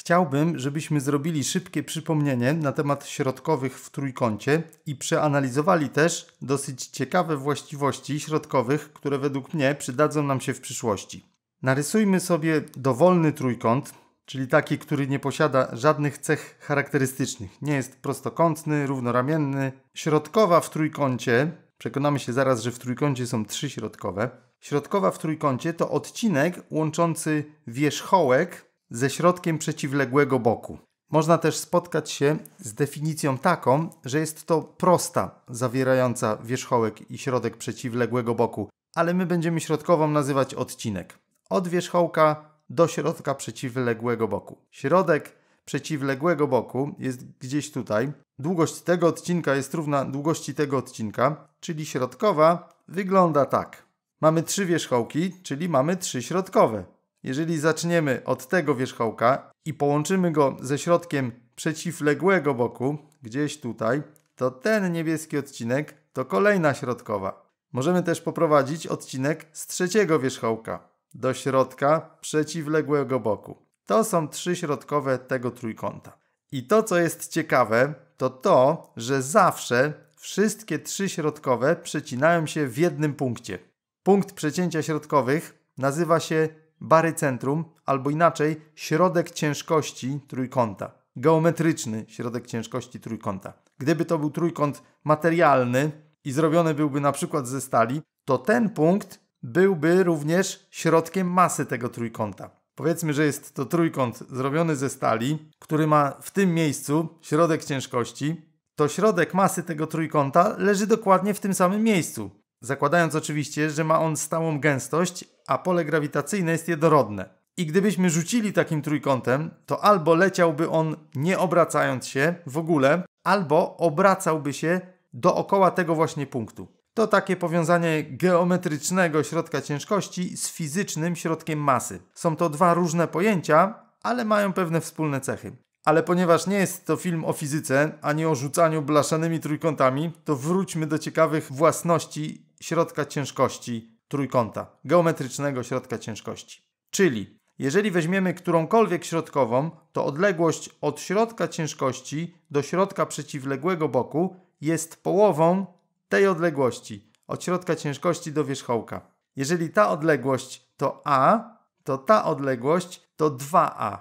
Chciałbym, żebyśmy zrobili szybkie przypomnienie na temat środkowych w trójkącie i przeanalizowali też dosyć ciekawe właściwości środkowych, które według mnie przydadzą nam się w przyszłości. Narysujmy sobie dowolny trójkąt, czyli taki, który nie posiada żadnych cech charakterystycznych. Nie jest prostokątny, równoramienny. Środkowa w trójkącie, przekonamy się zaraz, że w trójkącie są trzy środkowe. Środkowa w trójkącie to odcinek łączący wierzchołek ze środkiem przeciwległego boku. Można też spotkać się z definicją taką, że jest to prosta zawierająca wierzchołek i środek przeciwległego boku, ale my będziemy środkową nazywać odcinek. Od wierzchołka do środka przeciwległego boku. Środek przeciwległego boku jest gdzieś tutaj. Długość tego odcinka jest równa długości tego odcinka, czyli środkowa wygląda tak. Mamy trzy wierzchołki, czyli mamy trzy środkowe. Jeżeli zaczniemy od tego wierzchołka i połączymy go ze środkiem przeciwległego boku, gdzieś tutaj, to ten niebieski odcinek to kolejna środkowa. Możemy też poprowadzić odcinek z trzeciego wierzchołka do środka przeciwległego boku. To są trzy środkowe tego trójkąta. I to, co jest ciekawe, to to, że zawsze wszystkie trzy środkowe przecinają się w jednym punkcie. Punkt przecięcia środkowych nazywa się barycentrum, albo inaczej środek ciężkości trójkąta. Geometryczny środek ciężkości trójkąta. Gdyby to był trójkąt materialny i zrobiony byłby na przykład ze stali, to ten punkt byłby również środkiem masy tego trójkąta. Powiedzmy, że jest to trójkąt zrobiony ze stali, który ma w tym miejscu środek ciężkości, to środek masy tego trójkąta leży dokładnie w tym samym miejscu. Zakładając oczywiście, że ma on stałą gęstość, a pole grawitacyjne jest jednorodne. I gdybyśmy rzucili takim trójkątem, to albo leciałby on nie obracając się w ogóle, albo obracałby się dookoła tego właśnie punktu. To takie powiązanie geometrycznego środka ciężkości z fizycznym środkiem masy. Są to dwa różne pojęcia, ale mają pewne wspólne cechy. Ale ponieważ nie jest to film o fizyce, ani o rzucaniu blaszanymi trójkątami, to wróćmy do ciekawych własności środka ciężkości trójkąta, geometrycznego środka ciężkości. Czyli jeżeli weźmiemy którąkolwiek środkową, to odległość od środka ciężkości do środka przeciwległego boku jest połową tej odległości, od środka ciężkości do wierzchołka. Jeżeli ta odległość to a, to ta odległość to 2a.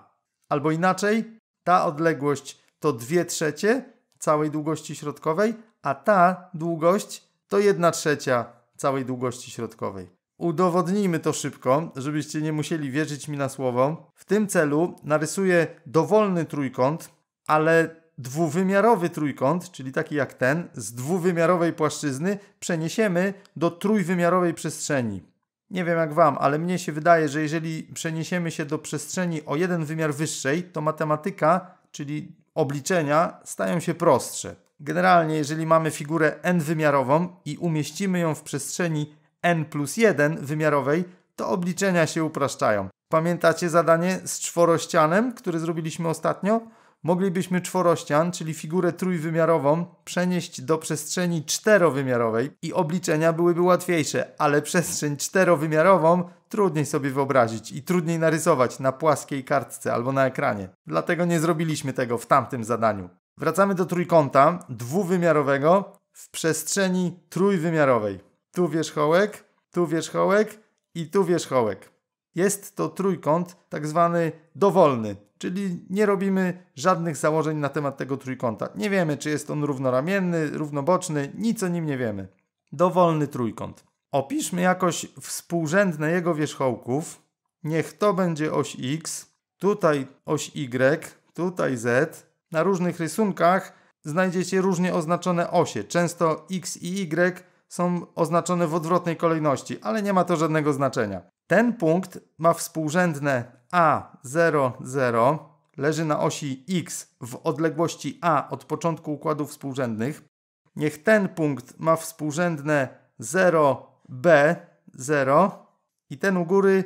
Albo inaczej, ta odległość to 2 trzecie całej długości środkowej, a ta długość to 1 trzecia całej długości środkowej. Udowodnijmy to szybko, żebyście nie musieli wierzyć mi na słowo. W tym celu narysuję dowolny trójkąt, ale dwuwymiarowy trójkąt, czyli taki jak ten, z dwuwymiarowej płaszczyzny przeniesiemy do trójwymiarowej przestrzeni. Nie wiem jak wam, ale mnie się wydaje, że jeżeli przeniesiemy się do przestrzeni o jeden wymiar wyższej, to matematyka, czyli obliczenia, stają się prostsze. Generalnie, jeżeli mamy figurę n-wymiarową i umieścimy ją w przestrzeni n plus 1 wymiarowej, to obliczenia się upraszczają. Pamiętacie zadanie z czworościanem, które zrobiliśmy ostatnio? moglibyśmy czworościan, czyli figurę trójwymiarową, przenieść do przestrzeni czterowymiarowej i obliczenia byłyby łatwiejsze, ale przestrzeń czterowymiarową trudniej sobie wyobrazić i trudniej narysować na płaskiej kartce albo na ekranie. Dlatego nie zrobiliśmy tego w tamtym zadaniu. Wracamy do trójkąta dwuwymiarowego w przestrzeni trójwymiarowej. Tu wierzchołek, tu wierzchołek i tu wierzchołek. Jest to trójkąt tak zwany dowolny, Czyli nie robimy żadnych założeń na temat tego trójkąta. Nie wiemy, czy jest on równoramienny, równoboczny, nic o nim nie wiemy. Dowolny trójkąt. Opiszmy jakoś współrzędne jego wierzchołków. Niech to będzie oś x, tutaj oś y, tutaj z. Na różnych rysunkach znajdziecie różnie oznaczone osie. Często x i y są oznaczone w odwrotnej kolejności, ale nie ma to żadnego znaczenia. Ten punkt ma współrzędne a00 leży na osi X w odległości A od początku układów współrzędnych, niech ten punkt ma współrzędne 0B0 i ten u góry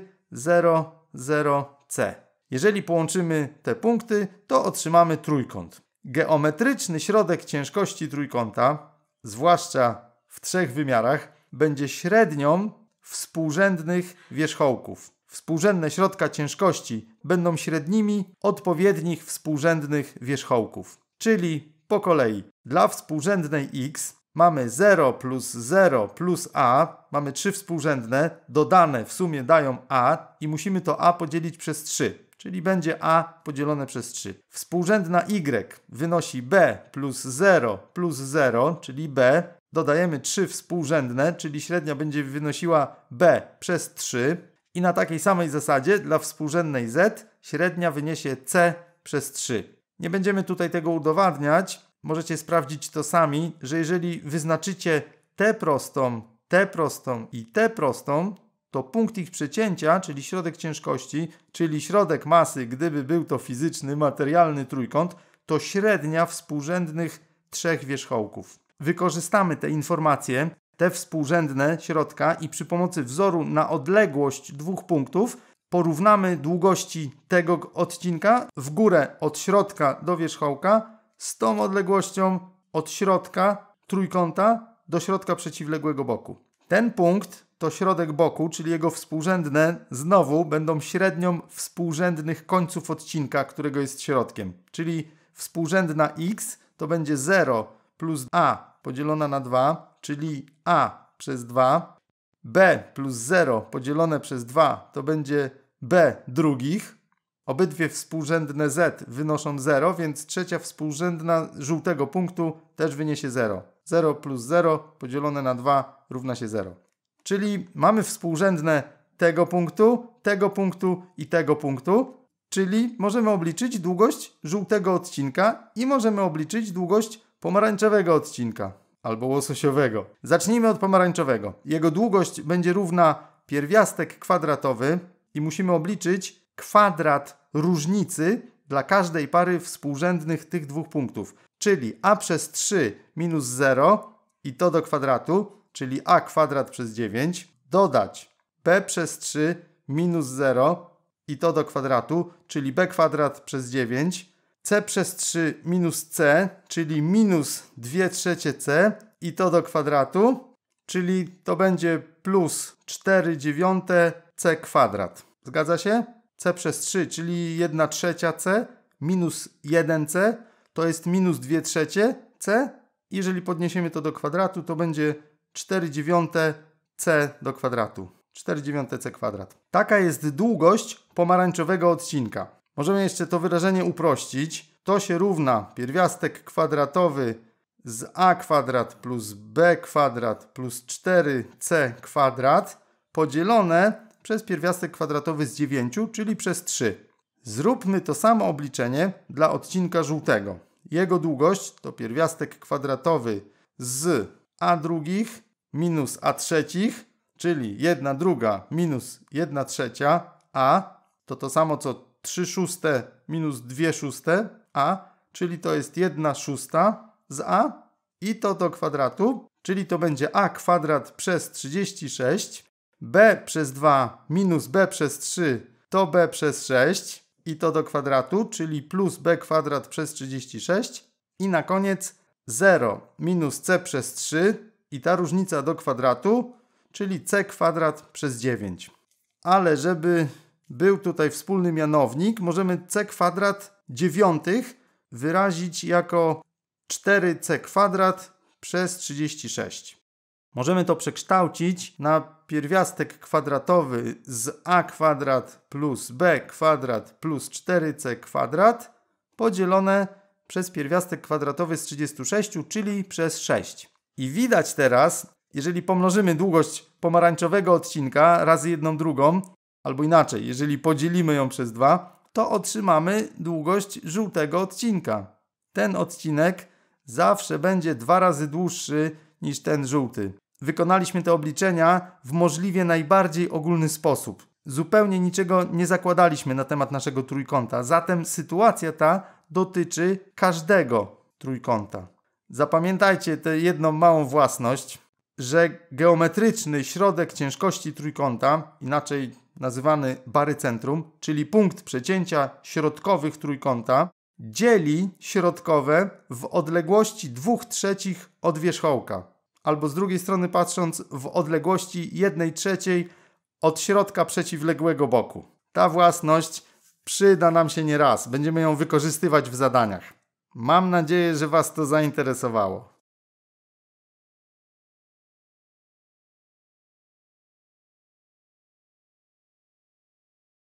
00C. Jeżeli połączymy te punkty, to otrzymamy trójkąt. Geometryczny środek ciężkości trójkąta, zwłaszcza w trzech wymiarach, będzie średnią współrzędnych wierzchołków współrzędne środka ciężkości będą średnimi odpowiednich współrzędnych wierzchołków. Czyli po kolei dla współrzędnej x mamy 0 plus 0 plus a, mamy trzy współrzędne, dodane w sumie dają a i musimy to a podzielić przez 3 czyli będzie a podzielone przez 3. Współrzędna y wynosi b plus 0 plus 0, czyli b. Dodajemy 3 współrzędne, czyli średnia będzie wynosiła b przez 3. I na takiej samej zasadzie dla współrzędnej z średnia wyniesie c przez 3. Nie będziemy tutaj tego udowadniać, możecie sprawdzić to sami, że jeżeli wyznaczycie tę prostą, tę prostą i tę prostą, to punkt ich przecięcia, czyli środek ciężkości, czyli środek masy, gdyby był to fizyczny, materialny trójkąt, to średnia współrzędnych trzech wierzchołków. Wykorzystamy te informacje te współrzędne środka i przy pomocy wzoru na odległość dwóch punktów porównamy długości tego odcinka w górę od środka do wierzchołka z tą odległością od środka trójkąta do środka przeciwległego boku. Ten punkt to środek boku, czyli jego współrzędne znowu będą średnią współrzędnych końców odcinka, którego jest środkiem. Czyli współrzędna x to będzie 0 plus a podzielona na 2, czyli A przez 2, B plus 0 podzielone przez 2 to będzie B drugich. Obydwie współrzędne z wynoszą 0, więc trzecia współrzędna żółtego punktu też wyniesie 0. 0 plus 0 podzielone na 2 równa się 0. Czyli mamy współrzędne tego punktu, tego punktu i tego punktu, czyli możemy obliczyć długość żółtego odcinka i możemy obliczyć długość pomarańczowego odcinka albo łososiowego. Zacznijmy od pomarańczowego. Jego długość będzie równa pierwiastek kwadratowy i musimy obliczyć kwadrat różnicy dla każdej pary współrzędnych tych dwóch punktów, czyli a przez 3 minus 0 i to do kwadratu, czyli a kwadrat przez 9, dodać b przez 3 minus 0 i to do kwadratu, czyli b kwadrat przez 9 c przez 3 minus c, czyli minus 2 trzecie c i to do kwadratu, czyli to będzie plus 4 dziewiąte c kwadrat. Zgadza się? c przez 3, czyli 1 trzecia c minus 1c to jest minus 2 trzecie c. Jeżeli podniesiemy to do kwadratu, to będzie 4 dziewiąte c do kwadratu. 4 dziewiąte c kwadrat. Taka jest długość pomarańczowego odcinka. Możemy jeszcze to wyrażenie uprościć. To się równa pierwiastek kwadratowy z a kwadrat plus b kwadrat plus 4c kwadrat podzielone przez pierwiastek kwadratowy z 9, czyli przez 3. Zróbmy to samo obliczenie dla odcinka żółtego. Jego długość to pierwiastek kwadratowy z a drugich minus a trzecich, czyli 1 druga minus 1 trzecia a, to to samo co 3 szóste minus 2 szóste a, czyli to jest 1 szósta z a i to do kwadratu, czyli to będzie a kwadrat przez 36, b przez 2 minus b przez 3 to b przez 6 i to do kwadratu, czyli plus b kwadrat przez 36 i na koniec 0 minus c przez 3 i ta różnica do kwadratu, czyli c kwadrat przez 9. Ale żeby był tutaj wspólny mianownik, możemy c kwadrat dziewiątych wyrazić jako 4c kwadrat przez 36. Możemy to przekształcić na pierwiastek kwadratowy z a kwadrat plus b kwadrat plus 4c kwadrat podzielone przez pierwiastek kwadratowy z 36, czyli przez 6. I widać teraz, jeżeli pomnożymy długość pomarańczowego odcinka razy jedną drugą, Albo inaczej, jeżeli podzielimy ją przez dwa, to otrzymamy długość żółtego odcinka. Ten odcinek zawsze będzie dwa razy dłuższy niż ten żółty. Wykonaliśmy te obliczenia w możliwie najbardziej ogólny sposób. Zupełnie niczego nie zakładaliśmy na temat naszego trójkąta, zatem sytuacja ta dotyczy każdego trójkąta. Zapamiętajcie tę jedną małą własność że geometryczny środek ciężkości trójkąta, inaczej nazywany barycentrum, czyli punkt przecięcia środkowych trójkąta, dzieli środkowe w odległości 2 trzecich od wierzchołka, albo z drugiej strony patrząc w odległości 1 trzeciej od środka przeciwległego boku. Ta własność przyda nam się nieraz, będziemy ją wykorzystywać w zadaniach. Mam nadzieję, że Was to zainteresowało.